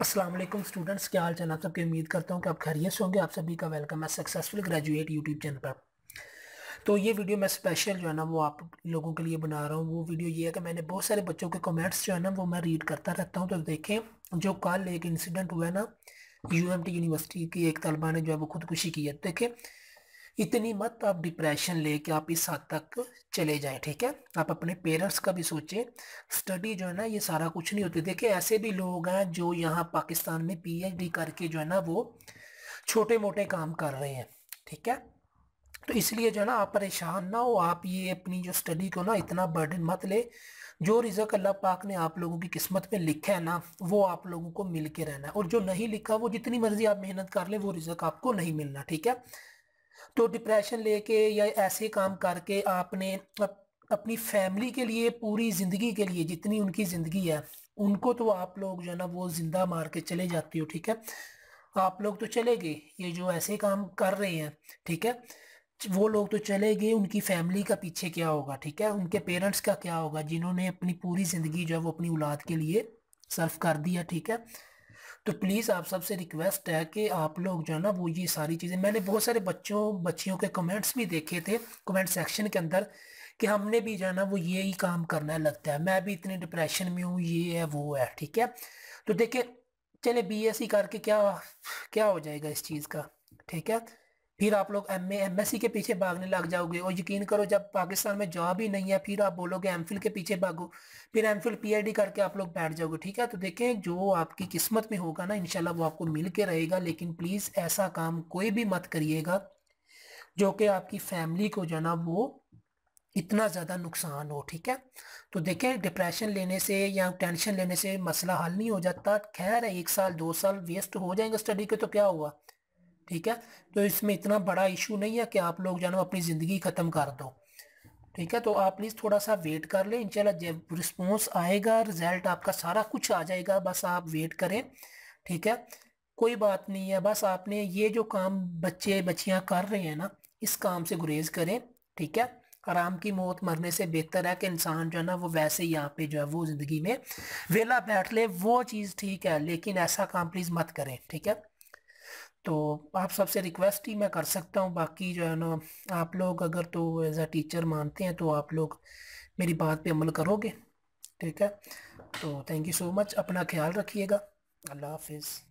Aslam students क्या हाल चाल आप सबकी उम्मीद करता हूँ कि आप खैरियत से होंगे आप सभी का वेलकम है सक्सेसफुल ग्रेजुएट यूट्यूब चैनल पर तो ये वीडियो मैं स्पेशल जो है ना वो आप लोगों के लिए बना रहा हूँ वो वीडियो ये है कि मैंने बहुत सारे बच्चों के कमेंट्स जो है ना वो मैं रीड करता रहता हूँ तो देखें जो कल एक इंसिडेंट हुआ है ना यू यूनिवर्सिटी की एक तलबा ने जो है वो खुदकुशी की है देखें इतनी मत आप डिप्रेशन ले कर आप इस हद तक चले जाएं ठीक है आप अपने पेरेंट्स का भी सोचें स्टडी जो है ना ये सारा कुछ नहीं होती देखिए ऐसे भी लोग हैं जो यहाँ पाकिस्तान में पीएचडी करके जो है ना वो छोटे मोटे काम कर रहे हैं ठीक है तो इसलिए जो है ना आप परेशान ना हो आप ये अपनी जो स्टडी को ना इतना बर्डन मत ले जो रिजक अल्लाह पाक ने आप लोगों की किस्मत में लिखा है ना वो आप लोगों को मिल के रहना है और जो नहीं लिखा वो जितनी मर्जी आप मेहनत कर लें वो रिजक आपको नहीं मिलना ठीक है तो डिप्रेशन लेके या ऐसे काम करके आपने अप, अपनी फैमिली के लिए पूरी ज़िंदगी के लिए जितनी उनकी ज़िंदगी है उनको तो आप लोग जो है ना वो ज़िंदा मार के चले जाते हो ठीक है आप लोग तो चले गए ये जो ऐसे काम कर रहे हैं ठीक है वो लोग तो चले गए उनकी फैमिली का पीछे क्या होगा ठीक है उनके पेरेंट्स का क्या होगा जिन्होंने अपनी पूरी ज़िंदगी जो है वो अपनी औलाद के लिए सर्व कर दिया ठीक है तो प्लीज़ आप सबसे रिक्वेस्ट है कि आप लोग जो है ना वो ये सारी चीज़ें मैंने बहुत सारे बच्चों बच्चियों के कमेंट्स भी देखे थे कमेंट सेक्शन के अंदर कि हमने भी जो है ना वो ये ही काम करना है लगता है मैं भी इतने डिप्रेशन में हूँ ये है वो है ठीक है तो देखिए चले बी e करके क्या क्या हो जाएगा इस चीज़ का ठीक है फिर आप लोग एम एम के पीछे भागने लग जाओगे और यकीन करो जब पाकिस्तान में जॉब ही नहीं है फिर आप बोलोगे एम के पीछे भागो फिर एम फिल करके आप लोग बैठ जाओगे ठीक है तो देखें जो आपकी किस्मत में होगा ना इनशाला वो आपको मिल के रहेगा लेकिन प्लीज़ ऐसा काम कोई भी मत करिएगा जो कि आपकी फैमिली को जो ना वो इतना ज़्यादा नुकसान हो ठीक है तो देखें डिप्रेशन लेने से या टेंशन लेने से मसला हल नहीं हो जाता खैर एक साल दो साल वेस्ट हो जाएंगे स्टडी के तो क्या हुआ ठीक है तो इसमें इतना बड़ा इशू नहीं है कि आप लोग जानो अपनी ज़िंदगी ख़त्म कर दो ठीक है तो आप प्लीज़ थोड़ा सा वेट कर लें इंशाल्लाह जब रिस्पॉन्स आएगा रिज़ल्ट आपका सारा कुछ आ जाएगा बस आप वेट करें ठीक है कोई बात नहीं है बस आपने ये जो काम बच्चे बच्चियाँ कर रहे हैं ना इस काम से गुरेज करें ठीक है आराम की मौत मरने से बेहतर है कि इंसान जो है ना वो वैसे ही यहाँ पे जो है वो ज़िंदगी में वेला बैठ ले वो चीज़ ठीक है लेकिन ऐसा काम प्लीज़ मत करें ठीक है तो आप सबसे रिक्वेस्ट ही मैं कर सकता हूँ बाकी जो है ना आप लोग अगर तो एज अ टीचर मानते हैं तो आप लोग मेरी बात पे अमल करोगे ठीक है तो थैंक यू सो मच अपना ख्याल रखिएगा अल्लाह हाफिज़